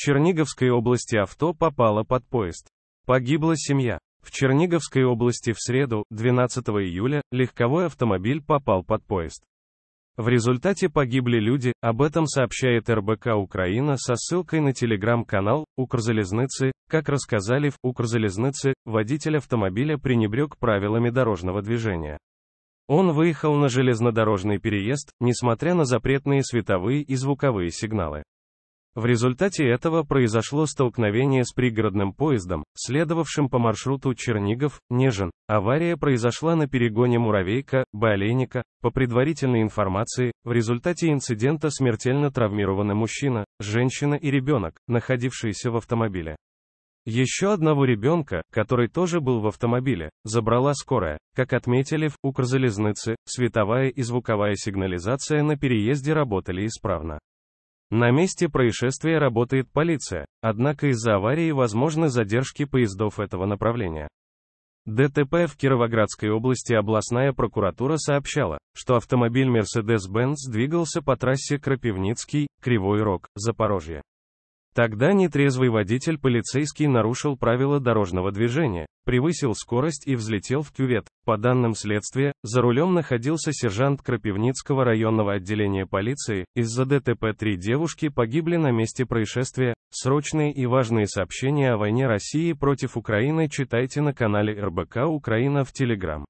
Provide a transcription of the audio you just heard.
Черниговской области авто попало под поезд. Погибла семья. В Черниговской области в среду, 12 июля, легковой автомобиль попал под поезд. В результате погибли люди, об этом сообщает РБК Украина со ссылкой на телеграм-канал Укрзалезницы. Как рассказали в Укрзалезнице, водитель автомобиля пренебрег правилами дорожного движения. Он выехал на железнодорожный переезд, несмотря на запретные световые и звуковые сигналы. В результате этого произошло столкновение с пригородным поездом, следовавшим по маршруту Чернигов-Нежин. Авария произошла на перегоне Муравейка, Болейника. По предварительной информации, в результате инцидента смертельно травмированы мужчина, женщина и ребенок, находившиеся в автомобиле. Еще одного ребенка, который тоже был в автомобиле, забрала скорая. Как отметили в Укрзалезнице. световая и звуковая сигнализация на переезде работали исправно. На месте происшествия работает полиция, однако из-за аварии возможны задержки поездов этого направления. ДТП в Кировоградской области областная прокуратура сообщала, что автомобиль Mercedes-Benz двигался по трассе Крапивницкий, Кривой Рог, Запорожье. Тогда нетрезвый водитель полицейский нарушил правила дорожного движения, превысил скорость и взлетел в кювет. По данным следствия, за рулем находился сержант Крапивницкого районного отделения полиции. Из-за ДТП три девушки погибли на месте происшествия. Срочные и важные сообщения о войне России против Украины читайте на канале РБК Украина в Телеграм.